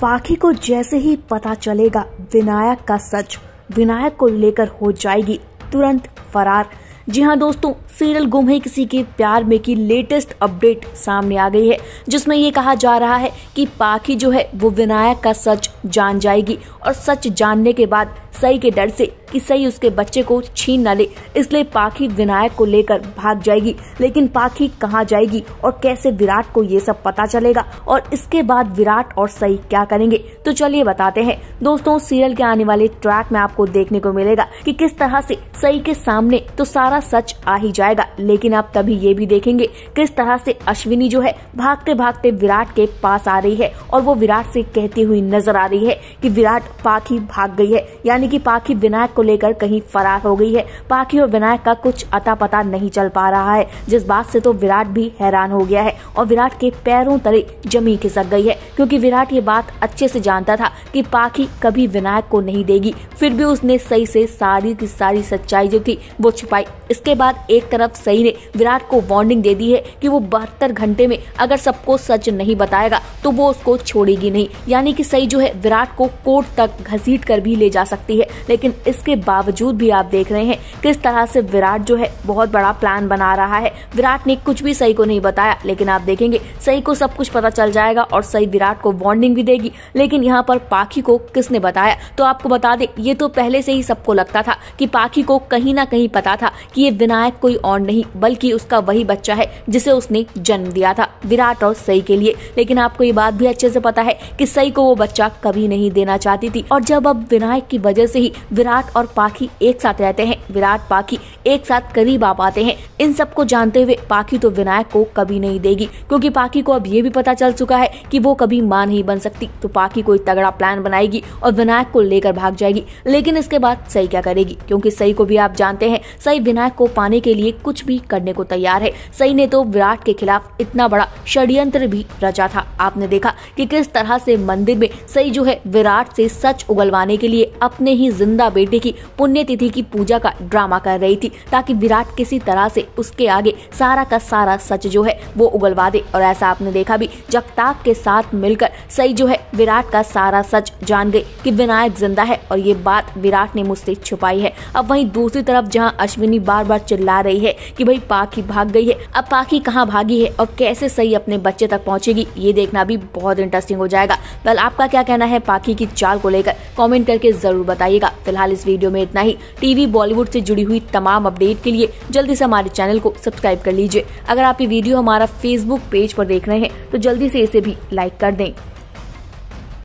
पाखी को जैसे ही पता चलेगा विनायक का सच विनायक को लेकर हो जाएगी तुरंत फरार जी हाँ दोस्तों सीरियल गुम है किसी के प्यार में की लेटेस्ट अपडेट सामने आ गई है जिसमें ये कहा जा रहा है कि पाखी जो है वो विनायक का सच जान जाएगी और सच जानने के बाद सही के डर से कि सही उसके बच्चे को छीन न ले इसलिए पाखी विनायक को लेकर भाग जाएगी लेकिन पाखी कहाँ जाएगी और कैसे विराट को ये सब पता चलेगा और इसके बाद विराट और सही क्या करेंगे तो चलिए बताते हैं दोस्तों सीरियल के आने वाले ट्रैक में आपको देखने को मिलेगा कि किस तरह से सही के सामने तो सारा सच आ ही जाएगा लेकिन आप तभी ये भी देखेंगे किस तरह से अश्विनी जो है भागते भागते विराट के पास आ रही है और वो विराट से कहती हुई नजर आ रही है कि विराट पाखी भाग गई है यानी कि पाखी विनायक को लेकर कहीं फरार हो गई है पाखी और विनायक का कुछ अता पता नहीं चल पा रहा है जिस बात से तो विराट भी हैरान हो गया है और विराट के पैरों तले जमी खिसक गई है क्योंकि विराट ये बात अच्छे से जानता था कि पाखी कभी विनायक को नहीं देगी फिर भी उसने सही से सारी की सारी सच्चाई जो थी वो छुपाई इसके बाद एक तरफ सही ने विराट को वार्निंग दे दी है कि वो बहत्तर घंटे में अगर सबको सच नहीं बताएगा तो वो उसको छोड़ेगी नहीं यानी कि सही जो है विराट को कोर्ट तक घसीट कर भी ले जा सकती है लेकिन इसके इसके बावजूद भी आप देख रहे हैं किस तरह से विराट जो है बहुत बड़ा प्लान बना रहा है विराट ने कुछ भी सही को नहीं बताया लेकिन आप देखेंगे सही को सब कुछ पता चल जाएगा और सही विराट को वार्निंग भी देगी लेकिन यहाँ पर पाखी को किसने बताया तो आपको बता दे ये तो पहले से ही सबको लगता था कि पाखी को कहीं ना कहीं पता था कि ये विनायक कोई और नहीं बल्कि उसका वही बच्चा है जिसे उसने जन्म दिया था विराट और सई के लिए लेकिन आपको ये बात भी अच्छे से पता है कि सई को वो बच्चा कभी नहीं देना चाहती थी और जब अब विनायक की वजह से ही विराट और पाखी एक साथ रहते हैं विराट पाखी एक साथ करीब आ पाते हैं इन सब को जानते हुए पाखी तो विनायक को कभी नहीं देगी क्योंकि पाखी को अब ये भी पता चल चुका है कि वो कभी मां नहीं बन सकती तो पाखी कोई तगड़ा प्लान बनाएगी और विनायक को लेकर भाग जाएगी लेकिन इसके बाद सही क्या करेगी क्योंकि सही को भी आप जानते हैं सही विनायक को पाने के लिए कुछ भी करने को तैयार है सही ने तो विराट के खिलाफ इतना बड़ा षड्यंत्र भी रचा था आपने देखा कि किस तरह से मंदिर में सही जो है विराट से सच उगलवाने के लिए अपने ही जिंदा बेटे की की पुण्यतिथि की पूजा का ड्रामा कर रही थी ताकि विराट किसी तरह से उसके आगे सारा का सारा सच जो है वो उगलवा दे और ऐसा आपने देखा भी जगताप के साथ मिलकर सही जो है विराट का सारा सच जान गए कि विनायक जिंदा है और ये बात विराट ने मुझसे छुपाई है अब वही दूसरी तरफ जहाँ अश्विनी बार बार चिल्ला रही है की भाई पाखी भाग गई है अब पाखी कहाँ भागी है और कैसे सही अपने बच्चे तक पहुँचेगी ये देखना भी बहुत इंटरेस्टिंग हो जाएगा कल आपका क्या कहना है पाखी की चाल को लेकर कॉमेंट करके जरूर बताइएगा फिलहाल इस वीडियो वीडियो में इतना ही टीवी बॉलीवुड से जुड़ी हुई तमाम अपडेट के लिए जल्दी से हमारे चैनल को सब्सक्राइब कर लीजिए अगर आप ये वीडियो हमारा फेसबुक पेज पर देख रहे हैं तो जल्दी से इसे भी लाइक कर दें